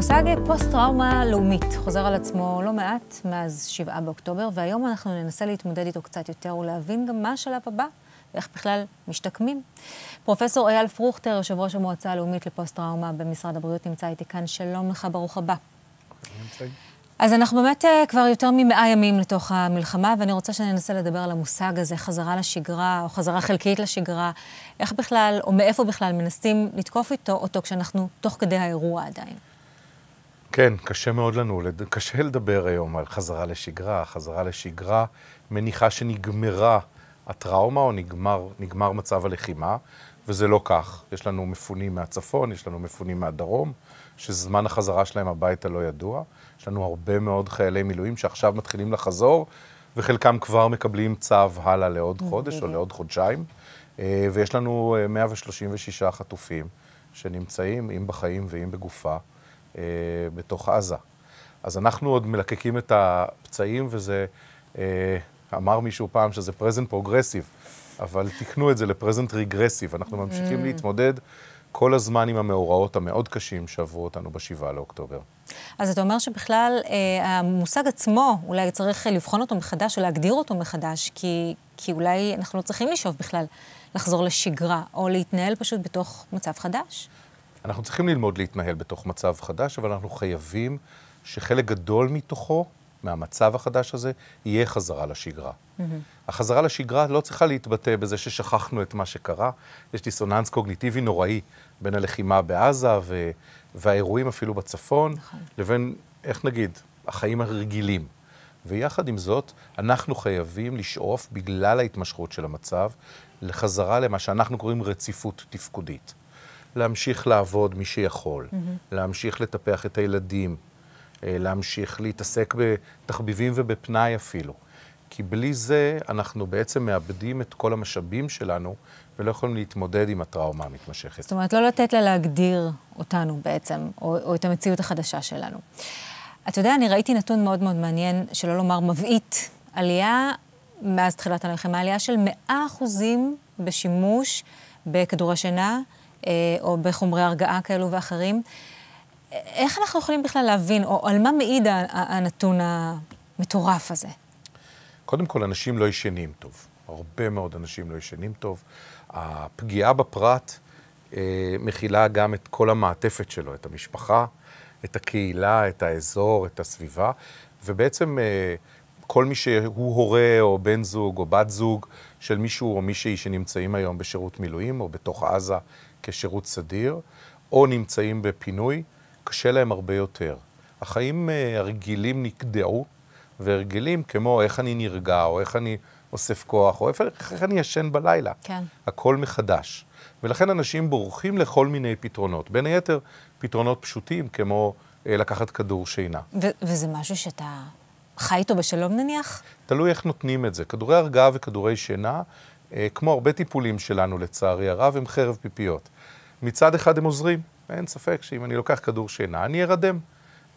המושג פוסט-טראומה לאומית חוזר על עצמו לא מעט מאז 7 באוקטובר, והיום אנחנו ננסה להתמודד איתו קצת יותר ולהבין גם מה השלב הבא ואיך בכלל משתקמים. פרופסור אייל פרוכטר, יושב ראש המועצה הלאומית לפוסט-טראומה במשרד הבריאות, נמצא איתי כאן. שלום לך, ברוך הבא. אז אנחנו באמת אה, כבר יותר ממאה ימים לתוך המלחמה, ואני רוצה שננסה לדבר על המושג הזה, חזרה לשגרה, או חזרה חלקית לשגרה, איך בכלל, או מאיפה בכלל מנסים לתקוף איתו אותו כשאנחנו תוך כדי האירוע עדיין. כן, קשה מאוד לנו, קשה לדבר היום על חזרה לשגרה. חזרה לשגרה מניחה שנגמרה הטראומה או נגמר, נגמר מצב הלחימה, וזה לא כך. יש לנו מפונים מהצפון, יש לנו מפונים מהדרום, שזמן החזרה שלהם הביתה לא ידוע. יש לנו הרבה מאוד חיילי מילואים שעכשיו מתחילים לחזור, וחלקם כבר מקבלים צו הלאה לעוד חודש או לעוד חודשיים. אה, ויש לנו 136 אה, חטופים שנמצאים, אם בחיים ואם בגופה. אה, בתוך עזה. אז אנחנו עוד מלקקים את הפצעים, וזה, אה, אמר מישהו פעם שזה פרזנט פרוגרסיב, אבל תקנו את זה לפרזנט present regressive. אנחנו mm. ממשיכים mm. להתמודד כל הזמן עם המאורעות המאוד קשים שעברו אותנו בשבעה לאוקטובר. אז אתה אומר שבכלל אה, המושג עצמו, אולי צריך לבחון אותו מחדש או להגדיר אותו מחדש, כי, כי אולי אנחנו לא צריכים לשאוף בכלל לחזור לשגרה, או להתנהל פשוט בתוך מצב חדש. אנחנו צריכים ללמוד להתנהל בתוך מצב חדש, אבל אנחנו חייבים שחלק גדול מתוכו, מהמצב החדש הזה, יהיה חזרה לשגרה. Mm-hmm. החזרה לשגרה לא צריכה להתבטא בזה ששכחנו את מה שקרה. יש דיסוננס קוגניטיבי נוראי בין הלחימה בעזה ו... והאירועים אפילו בצפון, נכון. לבין, איך נגיד, החיים הרגילים. ויחד עם זאת, אנחנו חייבים לשאוף, בגלל ההתמשכות של המצב, לחזרה למה שאנחנו קוראים רציפות תפקודית. להמשיך לעבוד מי שיכול, mm-hmm. להמשיך לטפח את הילדים, אה, להמשיך להתעסק בתחביבים ובפנאי אפילו. כי בלי זה אנחנו בעצם מאבדים את כל המשאבים שלנו ולא יכולים להתמודד עם הטראומה המתמשכת. זאת אומרת, לא לתת לה להגדיר אותנו בעצם, או, או את המציאות החדשה שלנו. אתה יודע, אני ראיתי נתון מאוד מאוד מעניין, שלא לומר מבעית. עלייה מאז תחילת הלחימה, עלייה של 100% בשימוש בכדור השינה אה, או בחומרי הרגעה כאלו ואחרים. איך אנחנו יכולים בכלל להבין, או על מה מעיד הנתון המטורף הזה? קודם כל, אנשים לא ישנים טוב. הרבה מאוד אנשים לא ישנים טוב. הפגיעה בפרט אה, מכילה גם את כל המעטפת שלו, את המשפחה, את הקהילה, את האזור, את הסביבה, ובעצם אה, כל מי שהוא הורה או בן זוג או בת זוג של מישהו או מישהי שנמצאים היום בשירות מילואים או בתוך עזה כשירות סדיר, או נמצאים בפינוי, קשה להם הרבה יותר. החיים אה, הרגילים נקדעו, והרגילים כמו איך אני נרגע, או איך אני אוסף כוח, או איך, איך אני ישן בלילה. כן. הכל מחדש. ולכן אנשים בורחים לכל מיני פתרונות. בין היתר, פתרונות פשוטים, כמו אה, לקחת כדור שינה. ו- וזה משהו שאתה חי איתו בשלום נניח? תלוי איך נותנים את זה. כדורי הרגעה וכדורי שינה אה, כמו הרבה טיפולים שלנו, לצערי הרב, הם חרב פיפיות. מצד אחד הם עוזרים, אין ספק שאם אני לוקח כדור שינה, אני ארדם.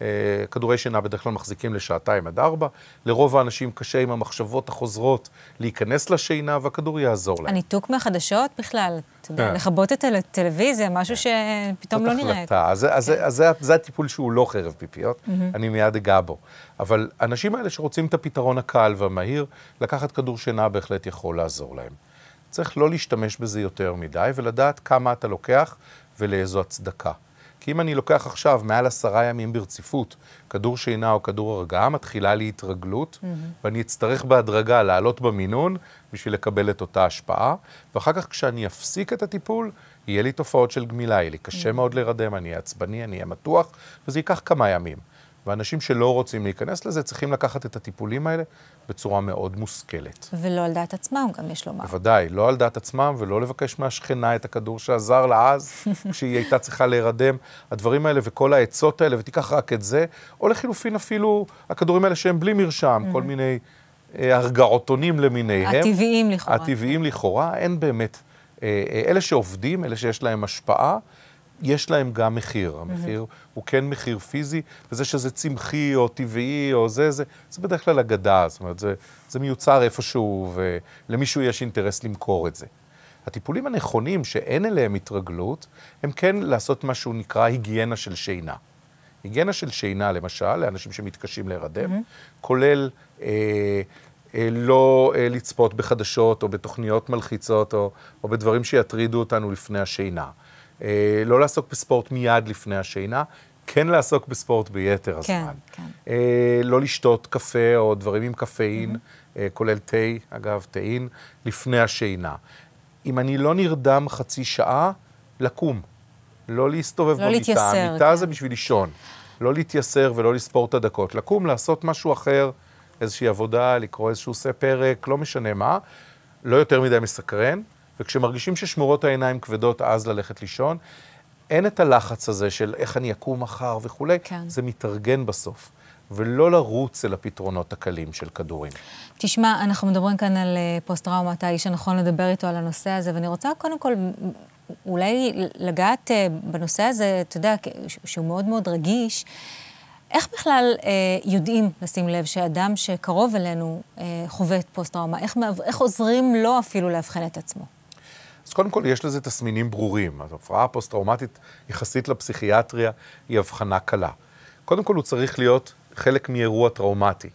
אה, כדורי שינה בדרך כלל מחזיקים לשעתיים עד ארבע. לרוב האנשים קשה עם המחשבות החוזרות להיכנס לשינה, והכדור יעזור להם. הניתוק מהחדשות בכלל, אתה יודע, כן. לכבות את הטלוויזיה, משהו כן. שפתאום לא נראה. זאת החלטה, אז כן. זה הטיפול שהוא לא חרב פיפיות, אני מיד אגע בו. אבל האנשים האלה שרוצים את הפתרון הקל והמהיר, לקחת כדור שינה בהחלט יכול לעזור להם. צריך לא להשתמש בזה יותר מדי, ולדעת כמה אתה לוקח ולאיזו הצדקה. כי אם אני לוקח עכשיו מעל עשרה ימים ברציפות כדור שינה או כדור הרגעה, מתחילה לי התרגלות, mm-hmm. ואני אצטרך בהדרגה לעלות במינון בשביל לקבל את אותה השפעה, ואחר כך כשאני אפסיק את הטיפול, יהיה לי תופעות של גמילה, יהיה לי קשה mm-hmm. מאוד להירדם, אני אהיה עצבני, אני אהיה מתוח, וזה ייקח כמה ימים. ואנשים שלא רוצים להיכנס לזה צריכים לקחת את הטיפולים האלה בצורה מאוד מושכלת. ולא על דעת עצמם, גם יש לומר. בוודאי, לא על דעת עצמם ולא לבקש מהשכנה את הכדור שעזר לה אז, כשהיא הייתה צריכה להירדם. הדברים האלה וכל העצות האלה, ותיקח רק את זה, או לחילופין אפילו הכדורים האלה שהם בלי מרשם, mm-hmm. כל מיני אה, הרגעותונים למיניהם. הטבעיים לכאורה. הטבעיים לכאורה, אין באמת. אה, אה אלה שעובדים, אלה שיש להם השפעה, יש להם גם מחיר. המחיר mm-hmm. הוא כן מחיר פיזי, וזה שזה צמחי או טבעי או זה, זה, זה בדרך כלל אגדה. זאת אומרת, זה, זה מיוצר איפשהו, ולמישהו יש אינטרס למכור את זה. הטיפולים הנכונים שאין אליהם התרגלות, הם כן לעשות מה שהוא נקרא היגיינה של שינה. היגיינה של שינה, למשל, לאנשים שמתקשים להירדם, mm-hmm. כולל אה, אה, לא אה, לצפות בחדשות או בתוכניות מלחיצות או, או בדברים שיטרידו אותנו לפני השינה. אה, לא לעסוק בספורט מיד לפני השינה, כן לעסוק בספורט ביתר כן, הזמן. כן, כן. לא לשתות קפה או דברים עם קפאין, mm-hmm. כולל תה, אגב, תאין, לפני השינה. אם אני לא נרדם חצי שעה, לקום. לא להסתובב לא במיטה. לא להתייסר. המיטה כן. זה בשביל לישון. לא להתייסר ולא לספור את הדקות. לקום, לעשות משהו אחר, איזושהי עבודה, לקרוא איזשהו עושה פרק, לא משנה מה. לא יותר מדי מסקרן, וכשמרגישים ששמורות העיניים כבדות, אז ללכת לישון. אין את הלחץ הזה של איך אני אקום מחר וכולי, כן. זה מתארגן בסוף. ולא לרוץ אל הפתרונות הקלים של כדורים. תשמע, אנחנו מדברים כאן על אה, פוסט-טראומה, אתה האיש הנכון לדבר איתו על הנושא הזה, ואני רוצה קודם כל אולי לגעת אה, בנושא הזה, אתה יודע, שהוא מאוד מאוד רגיש. איך בכלל אה, יודעים לשים לב שאדם שקרוב אלינו אה, חווה את פוסט-טראומה? איך, איך עוזרים לו אפילו לאבחן את עצמו? אז קודם כל, יש לזה תסמינים ברורים. ההפרעה הפוסט-טראומטית יחסית לפסיכיאטריה היא הבחנה קלה. קודם כל, הוא צריך להיות חלק מאירוע טראומטי,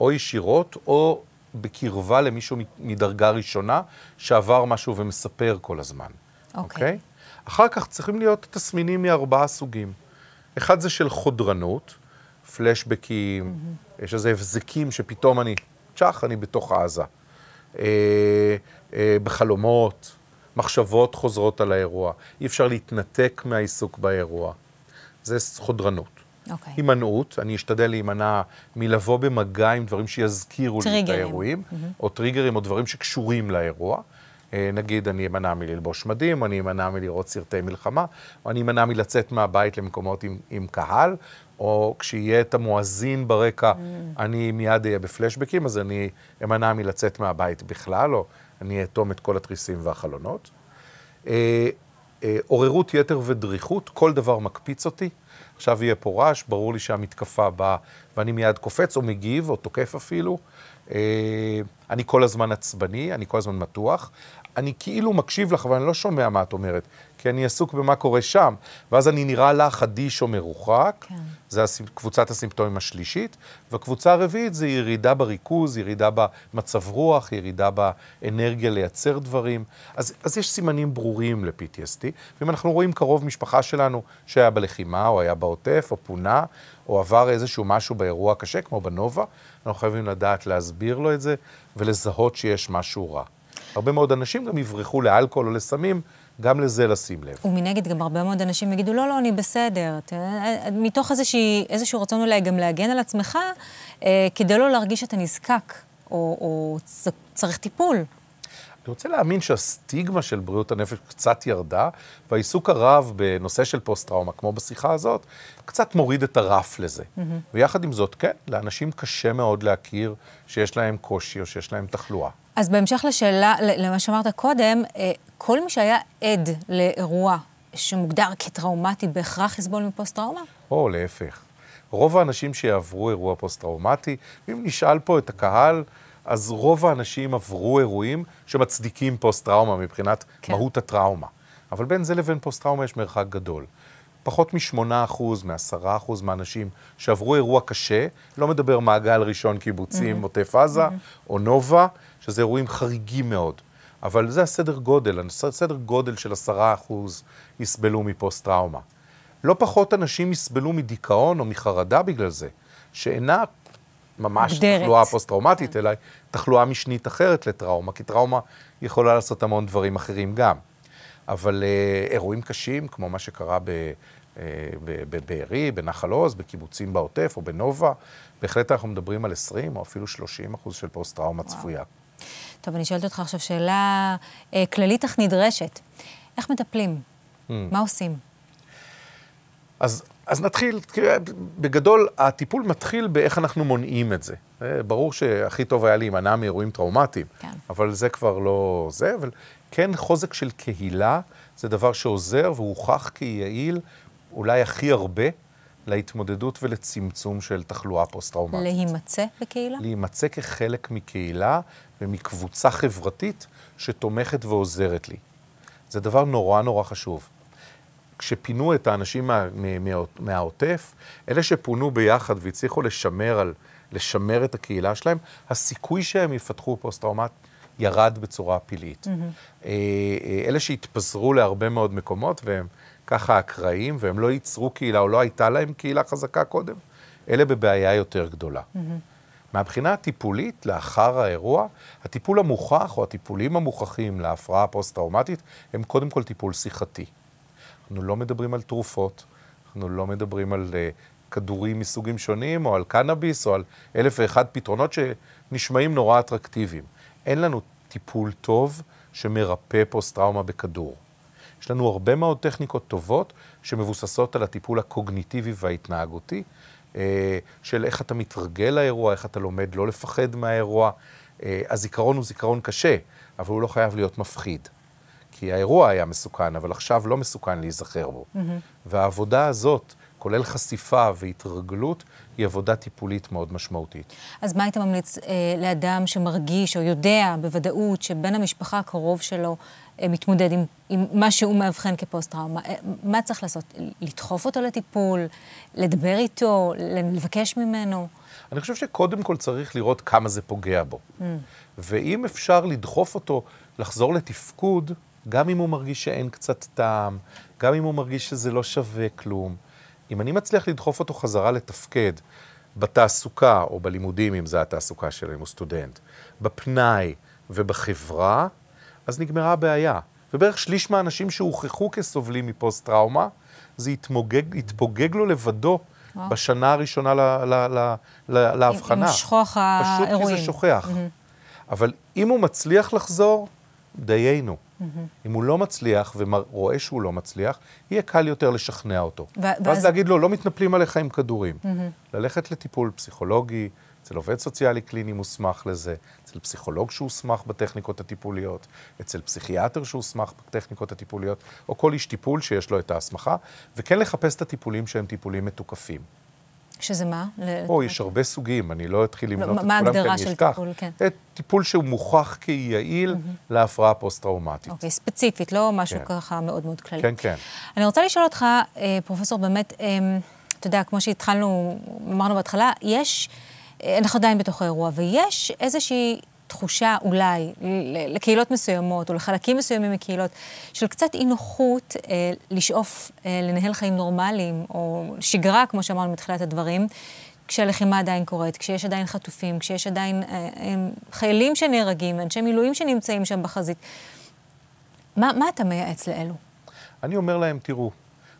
או ישירות, או בקרבה למישהו מדרגה ראשונה שעבר משהו ומספר כל הזמן. אוקיי? Okay. אוקיי? Okay? אחר כך צריכים להיות תסמינים מארבעה סוגים. אחד זה של חודרנות, פלשבקים, mm-hmm. יש איזה הבזקים שפתאום אני, צ'אח, אני בתוך עזה. אה, אה, בחלומות, מחשבות חוזרות על האירוע, אי אפשר להתנתק מהעיסוק באירוע. זה חודרנות. Okay. אוקיי. הימנעות, אני אשתדל להימנע מלבוא במגע עם דברים שיזכירו טריגרים. לי את האירועים, mm-hmm. או טריגרים או דברים שקשורים לאירוע. אה, נגיד, אני אמנע מללבוש מדים, אני אמנע מלראות סרטי מלחמה, או אני אמנע מלצאת מהבית למקומות עם, עם קהל, או כשיהיה את המואזין ברקע, mm. אני מיד אהיה בפלשבקים, אז אני אמנע מלצאת מהבית בכלל, או אני אאטום את כל התריסים והחלונות. אה, אה, עוררות יתר ודריכות, כל דבר מקפיץ אותי. עכשיו יהיה פה רעש, ברור לי שהמתקפה באה, ואני מיד קופץ או מגיב או תוקף אפילו. אה, אני כל הזמן עצבני, אני כל הזמן מתוח. אני כאילו מקשיב לך, אבל אני לא שומע מה את אומרת, כי אני עסוק במה קורה שם. ואז אני נראה לך אדיש או מרוחק, כן. זה הסימפ... קבוצת הסימפטומים השלישית, והקבוצה הרביעית זה ירידה בריכוז, ירידה במצב רוח, ירידה באנרגיה לייצר דברים. אז, אז יש סימנים ברורים ל-PTSD, ואם אנחנו רואים קרוב משפחה שלנו שהיה בלחימה, או היה בעוטף, או פונה, או עבר איזשהו משהו באירוע קשה, כמו בנובה, אנחנו חייבים לדעת להסביר לו את זה ולזהות שיש משהו רע. הרבה מאוד אנשים גם יברחו לאלכוהול או לסמים, גם לזה לשים לב. ומנגד גם הרבה מאוד אנשים יגידו, לא, לא, אני בסדר. אה, אה, מתוך איזושהי, איזשהו רצון אולי גם להגן על עצמך, אה, כדי לא להרגיש שאתה נזקק, או, או צריך טיפול. אני רוצה להאמין שהסטיגמה של בריאות הנפש קצת ירדה, והעיסוק הרב בנושא של פוסט-טראומה, כמו בשיחה הזאת, קצת מוריד את הרף לזה. Mm-hmm. ויחד עם זאת, כן, לאנשים קשה מאוד להכיר שיש להם קושי או שיש להם תחלואה. אז בהמשך לשאלה, למה שאמרת קודם, אה, כל מי שהיה עד לאירוע שמוגדר כטראומטי, בהכרח יסבול מפוסט-טראומה? או להפך. רוב האנשים שיעברו אירוע פוסט-טראומטי, אם נשאל פה את הקהל, אז רוב האנשים עברו אירועים שמצדיקים פוסט-טראומה מבחינת כן. מהות הטראומה. אבל בין זה לבין פוסט-טראומה יש מרחק גדול. פחות מ-8%, מ-10% מהאנשים שעברו אירוע קשה, לא מדבר מעגל ראשון קיבוצים, mm-hmm. עוטף עזה, mm-hmm. או נובה, שזה אירועים חריגים מאוד. אבל זה הסדר גודל, הסדר גודל של 10% יסבלו מפוסט-טראומה. לא פחות אנשים יסבלו מדיכאון או מחרדה בגלל זה, שאינה ממש מגדרת. תחלואה פוסט-טראומטית, כן. אלא תחלואה משנית אחרת לטראומה, כי טראומה יכולה לעשות המון דברים אחרים גם. אבל אה, אירועים קשים, כמו מה שקרה בבארי, אה, בנחל עוז, בקיבוצים בעוטף או בנובה, בהחלט אנחנו מדברים על 20 או אפילו 30 אחוז של פוסט-טראומה צפויה. טוב, אני שואלת אותך עכשיו שאלה אה, כללית אך נדרשת. איך מטפלים? Hmm. מה עושים? אז, אז נתחיל, בגדול, הטיפול מתחיל באיך אנחנו מונעים את זה. ברור שהכי טוב היה להימנע מאירועים טראומטיים, כן. אבל זה כבר לא זה, אבל כן, חוזק של קהילה זה דבר שעוזר והוכח כיעיל אולי הכי הרבה להתמודדות ולצמצום של תחלואה פוסט-טראומטית. להימצא בקהילה? להימצא כחלק מקהילה ומקבוצה חברתית שתומכת ועוזרת לי. זה דבר נורא נורא חשוב. כשפינו את האנשים מהעוטף, אלה שפונו ביחד והצליחו לשמר, על, לשמר את הקהילה שלהם, הסיכוי שהם יפתחו פוסט-טראומטית ירד בצורה פילית. Mm-hmm. אה, אה, אלה שהתפזרו להרבה מאוד מקומות, והם ככה אקראיים, והם לא ייצרו קהילה, או לא הייתה להם קהילה חזקה קודם, אלה בבעיה יותר גדולה. Mm-hmm. מהבחינה הטיפולית, לאחר האירוע, הטיפול המוכח או הטיפולים המוכחים להפרעה הפוסט-טראומטית הם קודם כל טיפול שיחתי. אנחנו לא מדברים על תרופות, אנחנו לא מדברים על uh, כדורים מסוגים שונים, או על קנאביס, או על אלף ואחד פתרונות שנשמעים נורא אטרקטיביים. אין לנו טיפול טוב שמרפא פוסט-טראומה בכדור. יש לנו הרבה מאוד טכניקות טובות שמבוססות על הטיפול הקוגניטיבי וההתנהגותי, אה, של איך אתה מתרגל לאירוע, איך אתה לומד לא לפחד מהאירוע. אה, הזיכרון הוא זיכרון קשה, אבל הוא לא חייב להיות מפחיד. כי האירוע היה מסוכן, אבל עכשיו לא מסוכן להיזכר בו. Mm-hmm. והעבודה הזאת כולל חשיפה והתרגלות, היא עבודה טיפולית מאוד משמעותית. אז מה היית ממליץ אה, לאדם שמרגיש או יודע בוודאות שבן המשפחה הקרוב שלו אה, מתמודד עם, עם מה שהוא מאבחן כפוסט-טראומה? אה, מה צריך לעשות? לדחוף אותו לטיפול? לדבר איתו? לבקש ממנו? אני חושב שקודם כל צריך לראות כמה זה פוגע בו. Mm. ואם אפשר לדחוף אותו לחזור לתפקוד, גם אם הוא מרגיש שאין קצת טעם, גם אם הוא מרגיש שזה לא שווה כלום, אם אני מצליח לדחוף אותו חזרה לתפקד בתעסוקה או בלימודים, אם זו התעסוקה שלו, אם הוא סטודנט, בפנאי ובחברה, אז נגמרה הבעיה. ובערך שליש מהאנשים שהוכחו כסובלים מפוסט-טראומה, זה התמוגג, התפוגג לו לבדו או. בשנה הראשונה לאבחנה. ל, עם שכוח האירועים. פשוט כי זה שוכח. Mm-hmm. אבל אם הוא מצליח לחזור, דיינו. Mm-hmm. אם הוא לא מצליח ורואה שהוא לא מצליח, יהיה קל יותר לשכנע אותו. ו- ואז להגיד לו, לא מתנפלים עליך עם כדורים. Mm-hmm. ללכת לטיפול פסיכולוגי, אצל עובד סוציאלי קליני מוסמך לזה, אצל פסיכולוג שהוסמך בטכניקות הטיפוליות, אצל פסיכיאטר שהוסמך בטכניקות הטיפוליות, או כל איש טיפול שיש לו את ההסמכה, וכן לחפש את הטיפולים שהם טיפולים מתוקפים. שזה מה? או, יש הרבה סוגים, אני לא אתחיל לא, למנות לא, את כולם, כי אני אשכח. מה ההגדרה של טיפול, כן. טיפול שהוא מוכח כיעיל mm-hmm. להפרעה פוסט-טראומטית. אוקיי, okay, ספציפית, לא משהו כן. ככה מאוד מאוד כללי. כן, כן. אני רוצה לשאול אותך, אה, פרופסור, באמת, אמ, אתה יודע, כמו שהתחלנו, אמרנו בהתחלה, יש, אה, אנחנו עדיין בתוך האירוע, ויש איזושהי תחושה אולי לקהילות מסוימות או לחלקים מסוימים מקהילות של קצת אי נוחות אה, לשאוף אה, לנהל חיים נורמליים או שגרה, כמו שאמרנו מתחילת הדברים, כשהלחימה עדיין קורית, כשיש עדיין חטופים, כשיש עדיין אה, אה, חיילים שנהרגים, אנשי מילואים שנמצאים שם בחזית. מה, מה אתה מייעץ לאלו? אני אומר להם, תראו,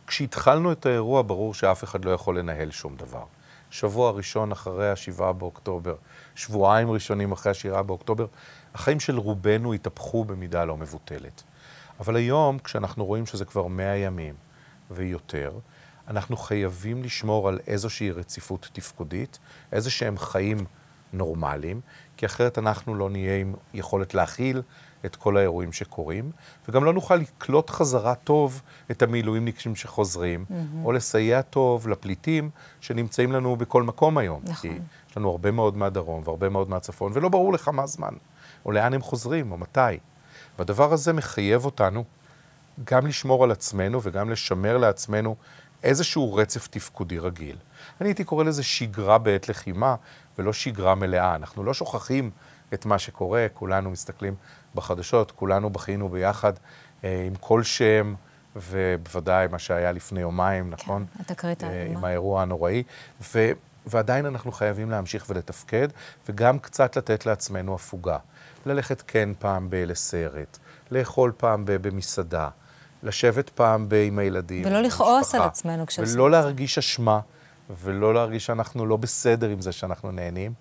כשהתחלנו את האירוע, ברור שאף אחד לא יכול לנהל שום דבר. שבוע ראשון אחרי השבעה באוקטובר, שבועיים ראשונים אחרי השבעה באוקטובר, החיים של רובנו התהפכו במידה לא מבוטלת. אבל היום, כשאנחנו רואים שזה כבר מאה ימים ויותר, אנחנו חייבים לשמור על איזושהי רציפות תפקודית, איזה שהם חיים נורמליים, כי אחרת אנחנו לא נהיה עם יכולת להכיל את כל האירועים שקורים, וגם לא נוכל לקלוט חזרה טוב את המילואימניקים שחוזרים, mm-hmm. או לסייע טוב לפליטים שנמצאים לנו בכל מקום היום. נכון. כי יש לנו הרבה מאוד מהדרום והרבה מאוד מהצפון, ולא ברור לך מה הזמן, או לאן הם חוזרים, או מתי. והדבר הזה מחייב אותנו גם לשמור על עצמנו וגם לשמר לעצמנו איזשהו רצף תפקודי רגיל. אני הייתי קורא לזה שגרה בעת לחימה, ולא שגרה מלאה. אנחנו לא שוכחים את מה שקורה, כולנו מסתכלים בחדשות, כולנו בכינו ביחד אה, עם כל שם, ובוודאי מה שהיה לפני יומיים, כן, נכון? כן, אתה קראת על אה, עם האירוע הנוראי. ו, ועדיין אנחנו חייבים להמשיך ולתפקד, וגם קצת לתת לעצמנו הפוגה. ללכת כן פעם ב- לסרט, לאכול פעם ב- במסעדה. לשבת פעם ב- עם הילדים. ולא לכעוס על עצמנו כשעושים. את זה. ולא להרגיש אשמה, ולא להרגיש שאנחנו לא בסדר עם זה שאנחנו נהנים,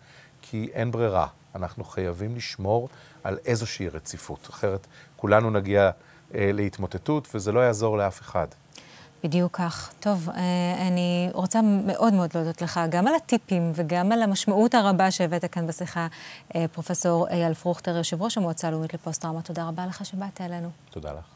כי אין ברירה. אנחנו חייבים לשמור על איזושהי רציפות, אחרת כולנו נגיע אה, להתמוטטות, וזה לא יעזור לאף אחד. בדיוק כך. טוב, אה, אני רוצה מאוד מאוד להודות לך, גם על הטיפים וגם על המשמעות הרבה שהבאת כאן בשיחה, אה, פרופ' אייל פרוכטר, יושב ראש המועצה הלאומית לפוסט-טראומה. תודה רבה לך שבאת אלינו. תודה לך.